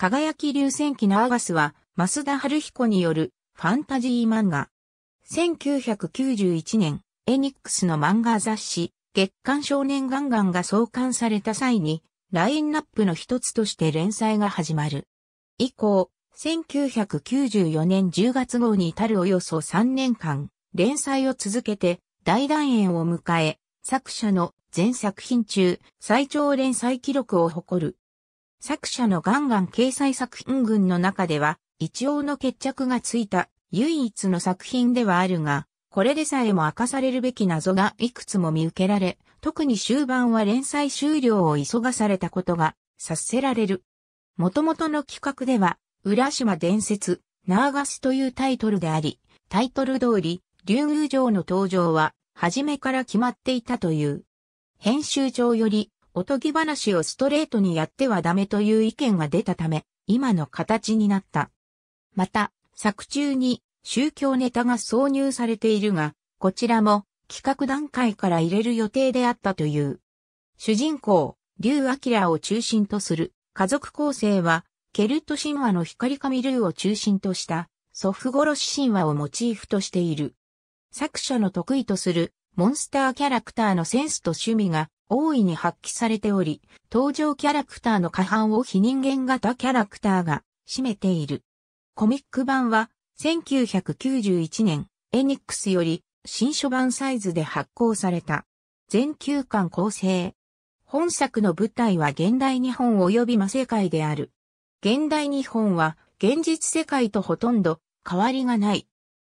輝き流戦記のアガスは、増田春彦によるファンタジー漫画。1991年、エニックスの漫画雑誌、月刊少年ガンガンが創刊された際に、ラインナップの一つとして連載が始まる。以降、1994年10月号に至るおよそ3年間、連載を続けて大団円を迎え、作者の全作品中最長連載記録を誇る作者のガンガン掲載作品群の中では、一応の決着がついた唯一の作品ではあるが、これでさえも明かされるべき謎がいくつも見受けられ、特に終盤は連載終了を急がされたことが察せられる。元々の企画では、浦島伝説、ナーガスというタイトルであり、タイトル通り、竜宮城の登場は、初めから決まっていたという。編集長より、おとぎ話をストレートにやってはダメという意見が出たため、今の形になった。また、作中に宗教ネタが挿入されているが、こちらも企画段階から入れる予定であったという。主人公、竜明を中心とする家族構成は、ケルト神話の光神竜を中心とした祖父殺し神話をモチーフとしている。作者の得意とするモンスターキャラクターのセンスと趣味が大いに発揮されており、登場キャラクターの過半を非人間型キャラクターが占めている。コミック版は1991年エニックスより新書版サイズで発行された。全9巻構成。本作の舞台は現代日本及び魔世界である。現代日本は現実世界とほとんど変わりがない。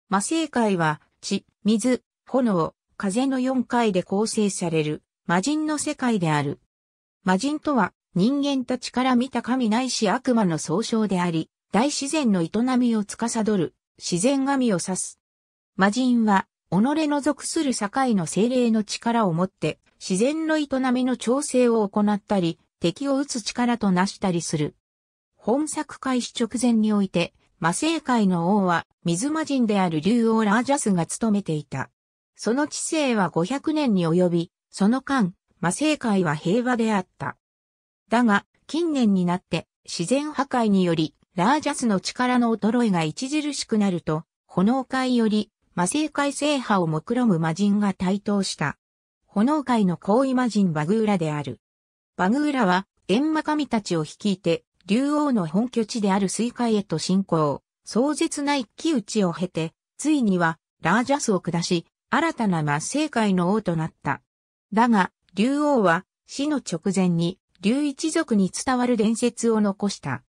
魔世界は地、水、炎、風の4回で構成される魔人の世界である。魔人とは人間たちから見た神ないし悪魔の総称であり、大自然の営みを司る自然神を指す。魔人は己の属する境の精霊の力を持って自然の営みの調整を行ったり、敵を撃つ力となしたりする。本作開始直前において、魔政界の王は水魔人である竜王ラージャスが務めていた。その治世は500年に及び、その間、魔政界は平和であった。だが、近年になって自然破壊により、ラージャスの力の衰えが著しくなると、炎界より魔政界制覇を目論む魔人が台頭した。炎界の高位魔人バグーラである。バグーラは、閻魔神たちを率いて、竜王の本拠地である水海へと進行、壮絶な一騎打ちを経て、ついには、ラージャスを下し、新たな末世界の王となった。だが、竜王は死の直前に竜一族に伝わる伝説を残した。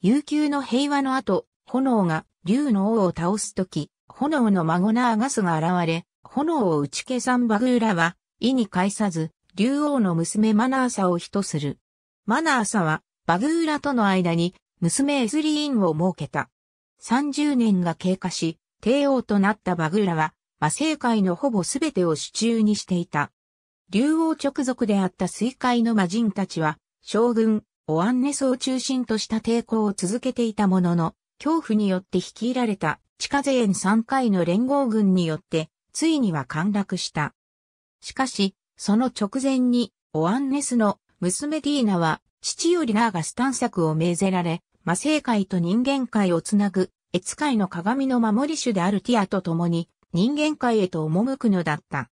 悠久の平和の後、炎が竜の王を倒すとき、炎の孫なーガスが現れ、炎を打ち消さんバグーラは、意に介さず、竜王の娘マナーサを人する。マナーサは、バグーラとの間に、娘エスリーンを設けた。30年が経過し、帝王となったバグーラは、魔政界のほぼすべてを手中にしていた。竜王直属であった水界の魔人たちは、将軍、オアンネスを中心とした抵抗を続けていたものの、恐怖によって率いられた地下税園3回の連合軍によって、ついには陥落した。しかし、その直前に、オアンネスの娘ディーナは、父よりナーガス探索を命ぜられ、魔性界と人間界をつなぐ、越界の鏡の守り主であるティアと共に、人間界へと赴くのだった。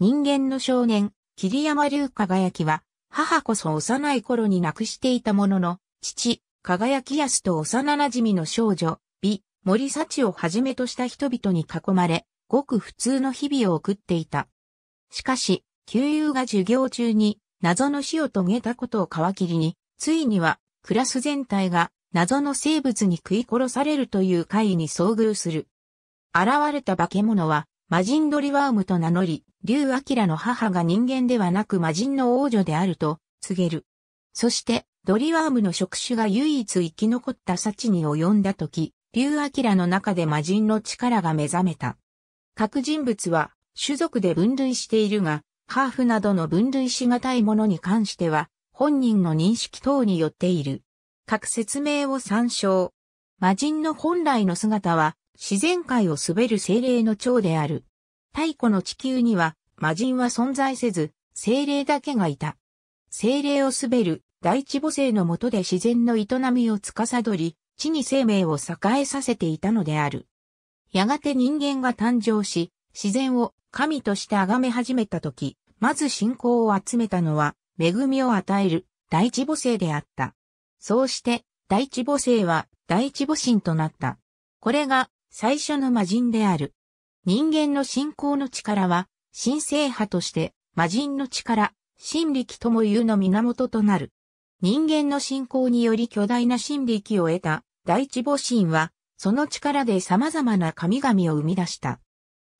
人間の少年、桐山龍輝きは、母こそ幼い頃に亡くしていたものの、父、輝き安と幼馴染の少女、美、森幸をはじめとした人々に囲まれ、ごく普通の日々を送っていた。しかし、旧友が授業中に謎の死を遂げたことを皮切りに、ついにはクラス全体が謎の生物に食い殺されるという会に遭遇する。現れた化け物は、魔人ドリワームと名乗り、竜明の母が人間ではなく魔人の王女であると告げる。そして、ドリワームの触手が唯一生き残った幸に及んだ時、竜明の中で魔人の力が目覚めた。各人物は、種族で分類しているが、ハーフなどの分類しがたいものに関しては、本人の認識等によっている。各説明を参照。魔人の本来の姿は、自然界を滑る精霊の蝶である。太古の地球には魔人は存在せず、精霊だけがいた。精霊を滑る第一母性のもとで自然の営みを司り、地に生命を栄えさせていたのである。やがて人間が誕生し、自然を神として崇め始めたとき、まず信仰を集めたのは、恵みを与える第一母性であった。そうして、第一母性は第一母神となった。これが最初の魔人である。人間の信仰の力は、神聖派として、魔人の力、神力ともいうの源となる。人間の信仰により巨大な神力を得た、第一母神は、その力で様々な神々を生み出した。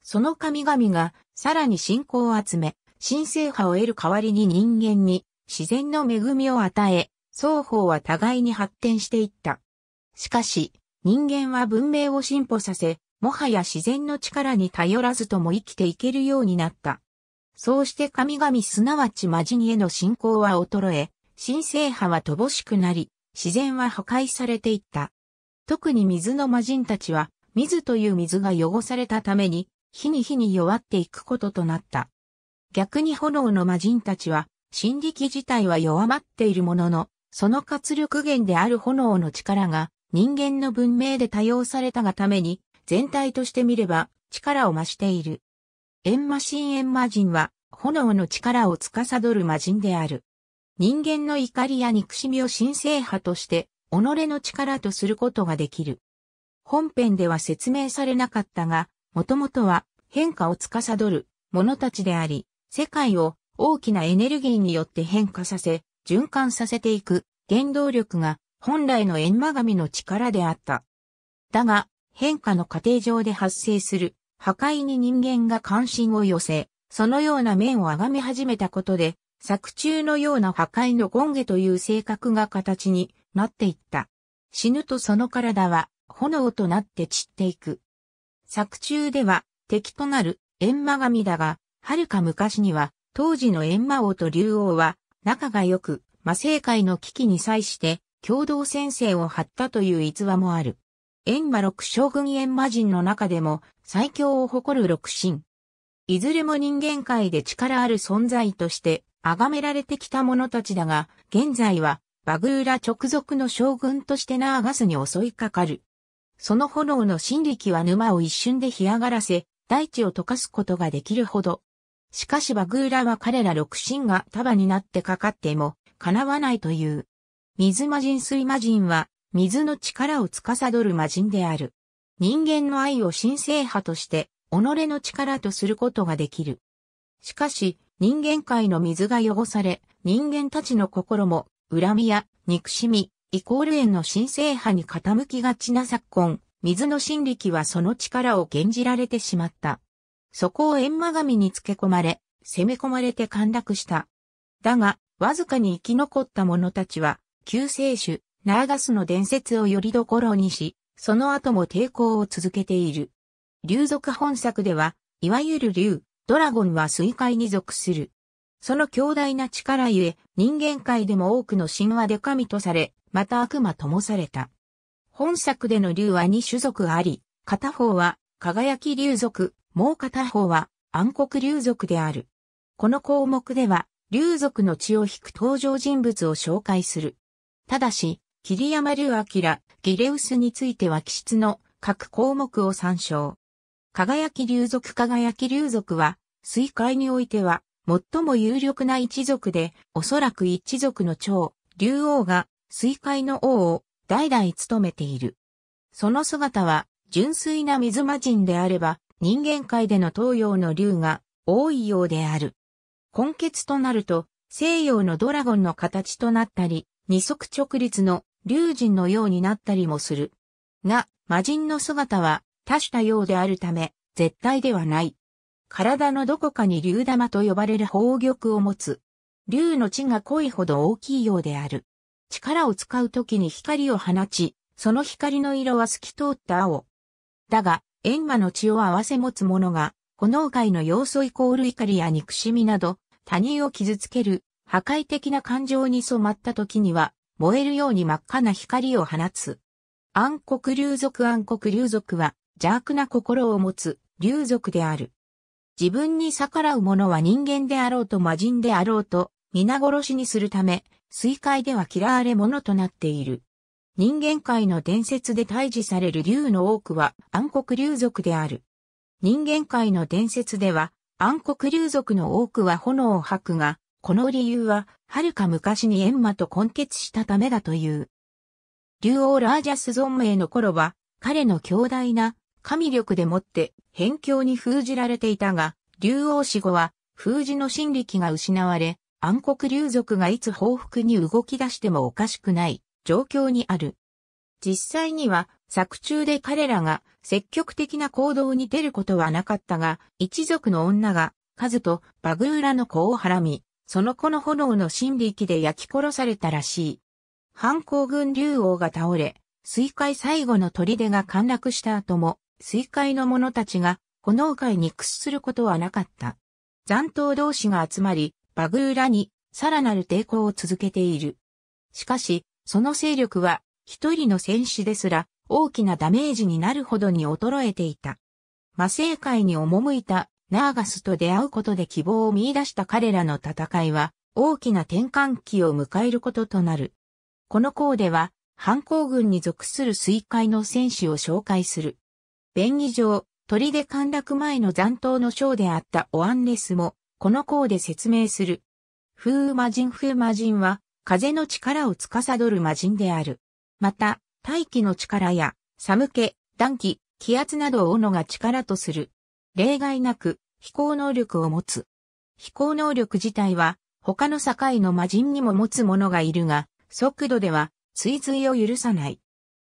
その神々が、さらに信仰を集め、神聖派を得る代わりに人間に、自然の恵みを与え、双方は互いに発展していった。しかし、人間は文明を進歩させ、もはや自然の力に頼らずとも生きていけるようになった。そうして神々すなわち魔人への信仰は衰え、神聖派は乏しくなり、自然は破壊されていった。特に水の魔人たちは、水という水が汚されたために、日に日に弱っていくこととなった。逆に炎の魔人たちは、神力自体は弱まっているものの、その活力源である炎の力が、人間の文明で多用されたがために、全体として見れば力を増している。エンマシンエンマ人は、炎の力を司る魔人である。人間の怒りや憎しみを神聖派として、己の力とすることができる。本編では説明されなかったが、もともとは変化を司る者たちであり、世界を大きなエネルギーによって変化させ、循環させていく原動力が本来の閻魔神の力であった。だが、変化の過程上で発生する破壊に人間が関心を寄せ、そのような面を崇め始めたことで、作中のような破壊の権下という性格が形になっていった。死ぬとその体は炎となって散っていく。作中では敵となる閻魔神だが、遥か昔には当時の閻魔王と竜王は仲が良く、魔政界の危機に際して共同戦線を張ったという逸話もある。閻魔六将軍閻魔人の中でも最強を誇る六神。いずれも人間界で力ある存在として崇められてきた者たちだが、現在はバグーラ直属の将軍としてナーガスに襲いかかる。その炎の神力は沼を一瞬で干上がらせ、大地を溶かすことができるほど。しかしバグーラは彼ら六神が束になってかかっても、叶わないという。水魔人水魔人は、水の力を司る魔人である。人間の愛を神聖派として、己の力とすることができる。しかし、人間界の水が汚され、人間たちの心も、恨みや憎しみ、イコール縁の神聖派に傾きがちな昨今、水の神力はその力を減じられてしまった。そこを閻魔神につけ込まれ、攻め込まれて陥落した。だが、わずかに生き残った者たちは、救世主、ナーガスの伝説をよりどころにし、その後も抵抗を続けている。竜族本作では、いわゆる竜、ドラゴンは水界に属する。その強大な力ゆえ、人間界でも多くの神話で神とされ、また悪魔ともされた。本作での竜は2種族あり、片方は輝き竜族、もう片方は暗黒竜族である。この項目では、竜族の血を引く登場人物を紹介する。ただし、桐山隆明、ギレウスについては記述の各項目を参照。輝き流族輝き流族は、水界においては、最も有力な一族で、おそらく一族の長、竜王が、水界の王を、代々務めている。その姿は、純粋な水魔人であれば、人間界での東洋の竜が、多いようである。根血となると、西洋のドラゴンの形となったり、二足直立の竜神のようになったりもする。が、魔人の姿は多種多様であるため、絶対ではない。体のどこかに竜玉と呼ばれる宝玉を持つ。竜の血が濃いほど大きいようである。力を使う時に光を放ち、その光の色は透き通った青。だが、閻魔の血を合わせ持つ者が、炎界の要素イコール怒りや憎しみなど、他人を傷つける破壊的な感情に染まった時には、燃えるように真っ赤な光を放つ。暗黒竜族暗黒竜族は、邪悪な心を持つ、竜族である。自分に逆らう者は人間であろうと魔人であろうと、皆殺しにするため、水界では嫌われ者となっている。人間界の伝説で退治される竜の多くは暗黒竜族である。人間界の伝説では暗黒竜族の多くは炎を吐くが、この理由は、遥か昔にエンマと混血したためだという。竜王ラージャス存命の頃は、彼の強大な神力でもって辺境に封じられていたが、竜王死後は封じの神力が失われ、暗黒竜族がいつ報復に動き出してもおかしくない状況にある。実際には作中で彼らが積極的な行動に出ることはなかったが、一族の女が、カズとバグーラの子をはらみ、その子の炎の心理で焼き殺されたらしい。反抗軍竜王が倒れ、水海最後の砦が陥落した後も、水海の者たちが炎海に屈することはなかった。残党同士が集まり、バグーラにさらなる抵抗を続けている。しかし、その勢力は一人の戦士ですら大きなダメージになるほどに衰えていた。魔政界に赴いたナーガスと出会うことで希望を見出した彼らの戦いは、大きな転換期を迎えることとなる。この項では、反抗軍に属する水海の戦士を紹介する。便宜上、鳥で陥落前の残党の将であったオアンレスも、この項で説明する。風魔人風魔人は、風の力を司る魔人である。また、大気の力や、寒気、暖気、気圧などを斧が力とする。例外なく飛行能力を持つ。飛行能力自体は他の境の魔人にも持つ者がいるが、速度では追随を許さない。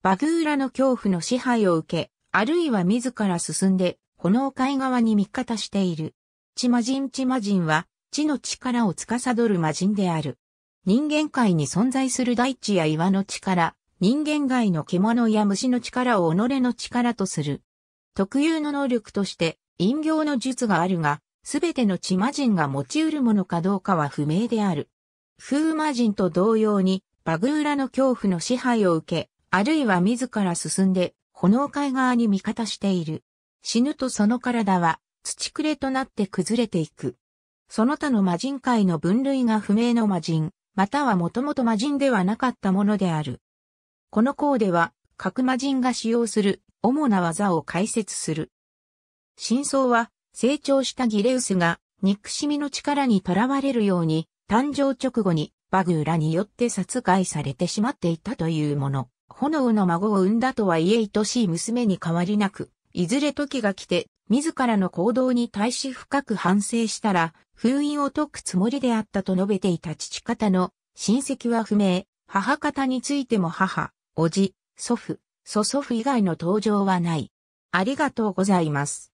バグーラの恐怖の支配を受け、あるいは自ら進んで、炎海側に味方している。地魔人地魔人は、地の力を司る魔人である。人間界に存在する大地や岩の力、人間外の獣や虫の力を己の力とする。特有の能力として、陰行の術があるが、すべての血魔人が持ち得るものかどうかは不明である。風魔人と同様に、バグーラの恐怖の支配を受け、あるいは自ら進んで、炎海側に味方している。死ぬとその体は、土くれとなって崩れていく。その他の魔人界の分類が不明の魔人、またはもともと魔人ではなかったものである。この項では、各魔人が使用する主な技を解説する。真相は、成長したギレウスが、憎しみの力にとらわれるように、誕生直後に、バグーラによって殺害されてしまっていたというもの。炎の孫を産んだとはいえ愛しい娘に変わりなく、いずれ時が来て、自らの行動に対し深く反省したら、封印を解くつもりであったと述べていた父方の親戚は不明、母方についても母、叔父、祖父、祖祖父以外の登場はない。ありがとうございます。